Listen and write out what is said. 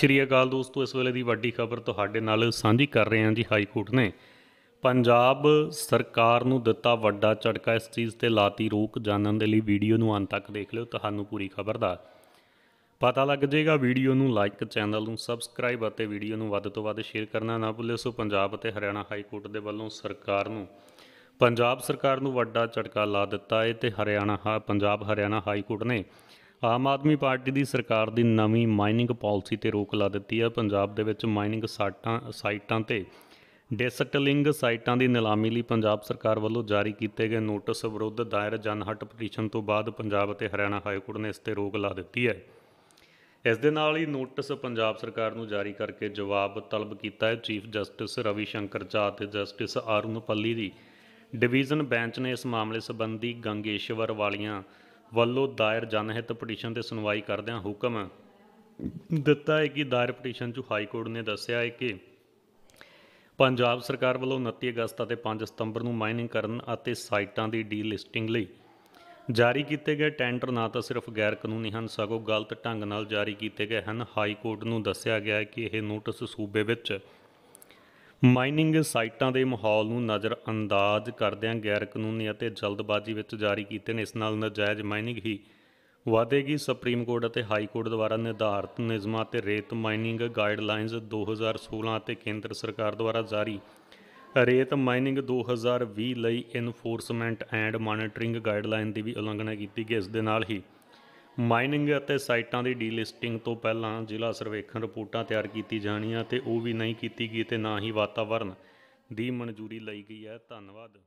ਸ਼੍ਰੀ ਅਕਾਲ ਦੋਸਤੋ ਇਸ ਵੇਲੇ ਦੀ ਵੱਡੀ ਖਬਰ ਤੁਹਾਡੇ ਨਾਲ ਸਾਂਝੀ ਕਰ ਰਹੇ ਹਾਂ ਜੀ ਹਾਈ ਕੋਰਟ ਨੇ ਪੰਜਾਬ ਸਰਕਾਰ ਨੂੰ ਦਿੱਤਾ ਵੱਡਾ ਝਟਕਾ ਇਸ ਚੀਜ਼ ਤੇ ਲਾਤੀ ਰੋਕ ਜਾਣਨ ਦੇ ਲਈ ਵੀਡੀਓ ਨੂੰ ਅੰਤ ਤੱਕ ਦੇਖ ਲਿਓ ਤੁਹਾਨੂੰ ਪੂਰੀ ਖਬਰ ਦਾ ਪਤਾ ਲੱਗ ਜਾਏਗਾ ਵੀਡੀਓ ਨੂੰ ਲਾਈਕ ਚੈਨਲ ਨੂੰ ਸਬਸਕ੍ਰਾਈਬ ਅਤੇ ਵੀਡੀਓ ਨੂੰ ਵੱਧ ਤੋਂ ਵੱਧ ਸ਼ੇਅਰ ਕਰਨਾ ਨਾ ਭੁੱਲਿਓ ਸੋ ਪੰਜਾਬ ਅਤੇ ਹਰਿਆਣਾ ਹਾਈ ਕੋਰਟ ਦੇ ਵੱਲੋਂ ਸਰਕਾਰ ਨੂੰ ਪੰਜਾਬ ਸਰਕਾਰ ਨੂੰ ਵੱਡਾ ਝਟਕਾ ਲਾ ਦਿੱਤਾ ਹੈ ਤੇ ਹਰਿਆਣਾ ਪੰਜਾਬ ਹਰਿਆਣਾ ਹਾਈ ਕੋਰਟ ਨੇ ਆਮ ਆਦਮੀ ਪਾਰਟੀ ਦੀ ਸਰਕਾਰ ਦੀ ਨਵੀਂ ਮਾਈਨਿੰਗ ਪਾਲਿਸੀ ਤੇ ਰੋਕ ਲਾ ਦਿੱਤੀ ਹੈ ਪੰਜਾਬ ਦੇ ਵਿੱਚ ਮਾਈਨਿੰਗ ਸਾਟਾਂ ਸਾਈਟਾਂ ਤੇ ਡਿਸਟਲਿੰਗ ਸਾਈਟਾਂ ਦੀ ਨਿਲਾਮੀ ਲਈ ਪੰਜਾਬ ਸਰਕਾਰ ਵੱਲੋਂ ਜਾਰੀ ਕੀਤੇ ਗਏ ਨੋਟਿਸ ਵਿਰੁੱਧ ਦਾਇਰ ਜਨਹਟ ਪਟੀਸ਼ਨ ਤੋਂ ਬਾਅਦ ਪੰਜਾਬ ਅਤੇ ਹਰਿਆਣਾ ਹਾਈ ਕੋਰਟ ਨੇ ਇਸ ਤੇ ਰੋਕ ਲਾ ਦਿੱਤੀ ਹੈ ਇਸ ਦੇ ਨਾਲ ਹੀ ਨੋਟਿਸ ਪੰਜਾਬ ਸਰਕਾਰ ਨੂੰ ਜਾਰੀ ਕਰਕੇ ਜਵਾਬ ਤਲਬ ਕੀਤਾ ਹੈ ਚੀਫ ਜਸਟਿਸ ਰਵੀ ਸ਼ੰਕਰ ਚਾਹ ਤੇ ਜਸਟਿਸ ਅਰੁਣ ਪੱਲੀ ਦੀ ਡਿਵੀਜ਼ਨ ਬੈਂਚ ਨੇ ਇਸ ਮਾਮਲੇ ਸੰਬੰਧੀ ਗੰਗੇਸ਼ਵਰ ਵਾਲੀਆਂ ਵੱਲੋਂ ਦਾਇਰ ਜਨਹਿਤ ਪਟੀਸ਼ਨ ਤੇ ਸੁਣਵਾਈ ਕਰਦਿਆਂ ਹੁਕਮ ਦਿੱਤਾ ਹੈ ਕਿ ਦਾਇਰ ਪਟੀਸ਼ਨ 'ਚ ਹਾਈ ਕੋਰਟ ਨੇ ਦੱਸਿਆ ਹੈ ਕਿ ਪੰਜਾਬ ਸਰਕਾਰ ਵੱਲੋਂ 29 ਅਗਸਤ ਅਤੇ 5 ਸਤੰਬਰ ਨੂੰ ਮਾਈਨਿੰਗ ਕਰਨ ਅਤੇ ਸਾਈਟਾਂ ਦੀ ਡੀਲਿਸਟਿੰਗ ਲਈ ਜਾਰੀ ਕੀਤੇ ਗਏ ਟੈਂਡਰ ਨਾ ਤਾਂ ਸਿਰਫ ਗੈਰ ਕਾਨੂੰਨੀ ਹਨ ਸਗੋਂ ਗਲਤ ਢੰਗ ਨਾਲ ਜਾਰੀ ਕੀਤੇ ਗਏ ਹਨ ਹਾਈ ਕੋਰਟ ਨੂੰ ਦੱਸਿਆ ਗਿਆ ਹੈ ਕਿ ਇਹ ਨੋਟਿਸ ਸੂਬੇ ਵਿੱਚ ਮਾਈਨਿੰਗ ਸਾਈਟਾਂ ਦੇ ਮਾਹੌਲ ਨੂੰ ਨਜ਼ਰਅੰਦਾਜ਼ ਕਰਦਿਆਂ ਗੈਰਕਾਨੂੰਨੀ ਅਤੇ ਜਲਦਬਾਜ਼ੀ ਵਿੱਚ ਜਾਰੀ ਕੀਤੇ ਨੇ ਇਸ ਨਾਲ ਨਾਜਾਇਜ਼ ਮਾਈਨਿੰਗ ਹੀ ਵਾਧੇਗੀ ਸੁਪਰੀਮ ਕੋਰਟ ਅਤੇ ਹਾਈ ਕੋਰਟ ਦੁਆਰਾ ਨਿਰਧਾਰਤ ਨਿਯਮਾਂ ਅਤੇ ਰੇਤ ਮਾਈਨਿੰਗ ਗਾਈਡਲਾਈਨਸ 2016 ਅਤੇ ਕੇਂਦਰ ਸਰਕਾਰ ਦੁਆਰਾ ਜਾਰੀ ਰੇਤ ਮਾਈਨਿੰਗ 2020 ਲਈ ਇਨਫੋਰਸਮੈਂਟ ਐਂਡ ਮਾਨੀਟਰਿੰਗ ਗਾਈਡਲਾਈਨ ਦੀ ਵੀ ਉਲੰਘਣਾ ਕੀਤੀ ਗਈ ਇਸ ਦੇ ਨਾਲ ਹੀ ਮਾਈਨਿੰਗ ਅਤੇ ਸਾਈਟਾਂ ਦੀ ਡੀਲਿਸਟਿੰਗ ਤੋਂ ਪਹਿਲਾਂ ਜ਼ਿਲ੍ਹਾ ਸਰਵੇਖਣ ਰਿਪੋਰਟਾਂ ਤਿਆਰ ਕੀਤੀ ਜਾਣੀਆਂ ਤੇ ਉਹ ਵੀ ਨਹੀਂ ਕੀਤੀ ਗਈ ਤੇ ਨਾ ਹੀ ਵਾਤਾਵਰਣ ਦੀ ਮਨਜ਼ੂਰੀ ਲਈ ਗਈ ਹੈ ਧੰਨਵਾਦ